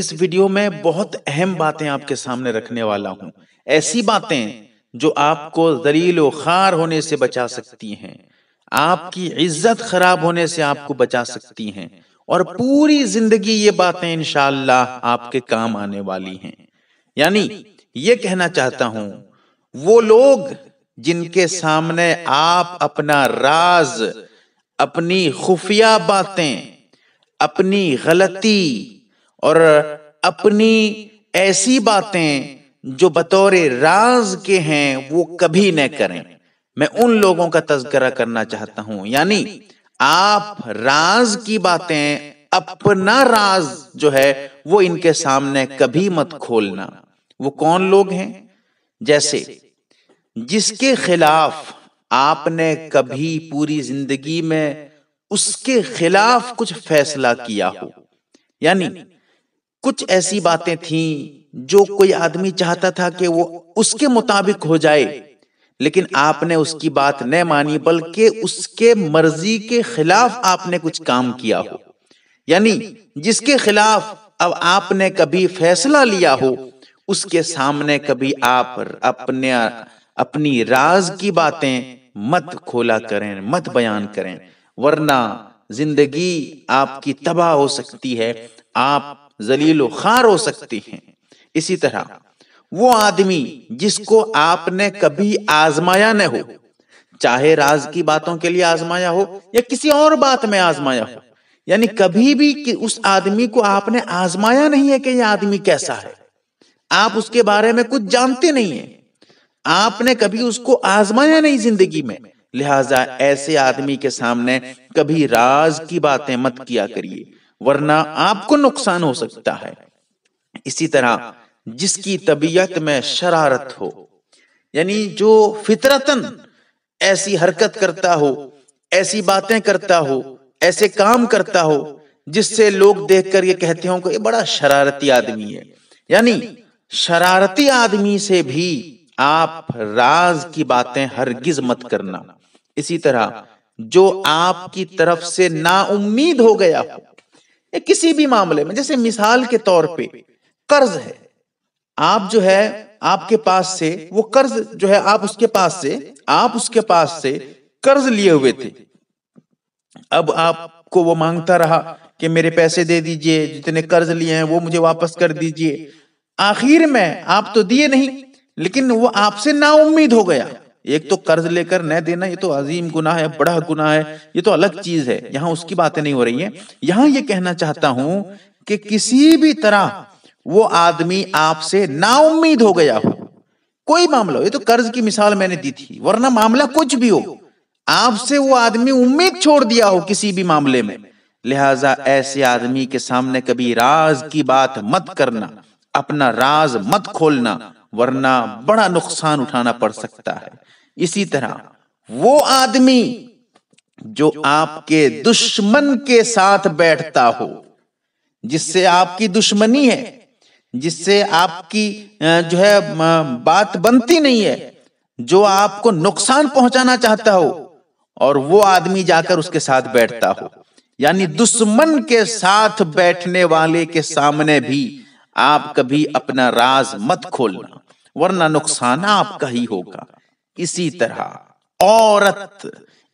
इस वीडियो में बहुत अहम बातें आपके सामने रखने वाला हूं ऐसी बातें जो आपको दलील खार होने से बचा सकती हैं आपकी इज्जत खराब होने से आपको बचा सकती हैं और पूरी जिंदगी ये बातें इनशाला आपके काम आने वाली हैं यानी ये कहना चाहता हूं वो लोग जिनके सामने आप अपना राज अपनी खुफिया बातें अपनी गलती और अपनी ऐसी बातें जो बतौर राज के हैं वो कभी न करें मैं उन लोगों का तस्करा करना चाहता हूं यानी आप राज की बातें अपना राज जो है वो इनके सामने कभी मत खोलना वो कौन लोग हैं जैसे जिसके खिलाफ आपने कभी पूरी जिंदगी में उसके खिलाफ कुछ फैसला किया हो यानी कुछ ऐसी बातें थीं जो कोई आदमी चाहता था कि वो उसके मुताबिक हो जाए लेकिन आपने उसकी बात न मानी बल्कि उसके मर्जी के खिलाफ आपने कुछ काम किया हो यानी जिसके खिलाफ अब आपने कभी फैसला लिया हो उसके सामने कभी आप अपने अपनी राज की बातें मत खोला करें मत बयान करें वरना जिंदगी आपकी तबाह हो सकती है आप जलील खार हो सकती हैं इसी तरह वो आदमी जिसको आपने कभी आजमाया न हो चाहे राज की बातों के लिए आजमाया हो या किसी और बात में आजमाया हो यानी कभी भी कि उस आदमी को आपने आजमाया नहीं है कि यह आदमी कैसा है आप उसके बारे में कुछ जानते नहीं है आपने कभी उसको आजमाया नहीं जिंदगी में लिहाजा ऐसे आदमी के सामने कभी राज की बातें मत किया करिए वरना आपको नुकसान हो सकता है इसी तरह जिसकी तबीयत में शरारत हो यानी जो फितरतन ऐसी हरकत करता हो ऐसी बातें करता हो ऐसे काम करता हो जिससे लोग देखकर ये कहते हो कि बड़ा शरारती आदमी है यानी शरारती आदमी से भी आप राज की बातें हरगिज मत करना इसी तरह जो आपकी तरफ से ना उम्मीद हो गया हो या किसी भी मामले में जैसे मिसाल के तौर पे कर्ज है आप जो है आपके पास से वो कर्ज जो है आप उसके पास से आप उसके पास से कर्ज लिए हुए थे अब आपको वो मांगता रहा कि मेरे पैसे दे दीजिए जितने कर्ज लिए हैं वो मुझे वापस कर दीजिए आखिर में आप तो दिए नहीं लेकिन वो आपसे नाउम्मीद हो गया एक तो कर्ज लेकर न देना ये तो अजीम गुना है बड़ा गुना है ये तो अलग चीज है यहाँ उसकी बातें नहीं हो रही है यहाँ ये कहना चाहता हूं कि किसी भी तरह वो आदमी आपसे ना उम्मीद हो गया हो कोई मामला हो ये तो कर्ज की मिसाल मैंने दी थी वरना मामला कुछ भी हो आपसे वो आदमी उम्मीद छोड़ दिया हो किसी भी मामले में लिहाजा ऐसे आदमी के सामने कभी राज की बात मत करना अपना राज मत खोलना वरना बड़ा नुकसान उठाना पड़ सकता है इसी तरह वो आदमी जो आपके दुश्मन के साथ बैठता हो जिससे आपकी दुश्मनी है जिससे आपकी जो है बात बनती नहीं है जो आपको नुकसान पहुंचाना चाहता हो और वो आदमी जाकर उसके साथ बैठता हो यानी दुश्मन के साथ बैठने वाले के सामने भी आप कभी अपना राज मत खोलना वरना नुकसान आपका ही होगा इसी तरह औरत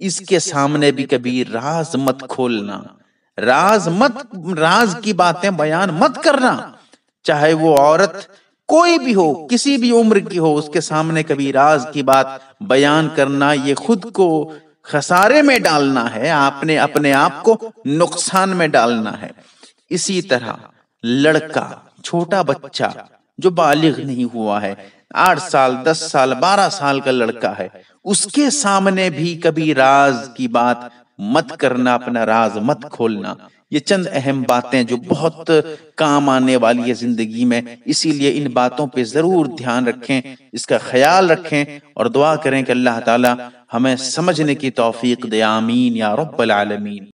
इसके सामने भी कभी राज मत खोलना राज मत राज की बातें बयान मत करना चाहे वो औरत कोई भी हो किसी भी उम्र की हो उसके सामने कभी राज की बात बयान करना ये खुद को खसारे में डालना है आपने अपने आप को नुकसान में डालना है इसी तरह लड़का छोटा बच्चा जो बालिग नहीं हुआ है आठ साल दस साल बारह साल का लड़का है उसके सामने भी कभी राज की बात मत करना अपना राज मत खोलना ये चंद अहम बातें जो बहुत काम आने वाली है जिंदगी में इसीलिए इन बातों पे जरूर ध्यान रखें इसका ख्याल रखें और दुआ करें कि अल्लाह ताला हमें समझने की तौफीक दे आमीन या रब्बल आलमीन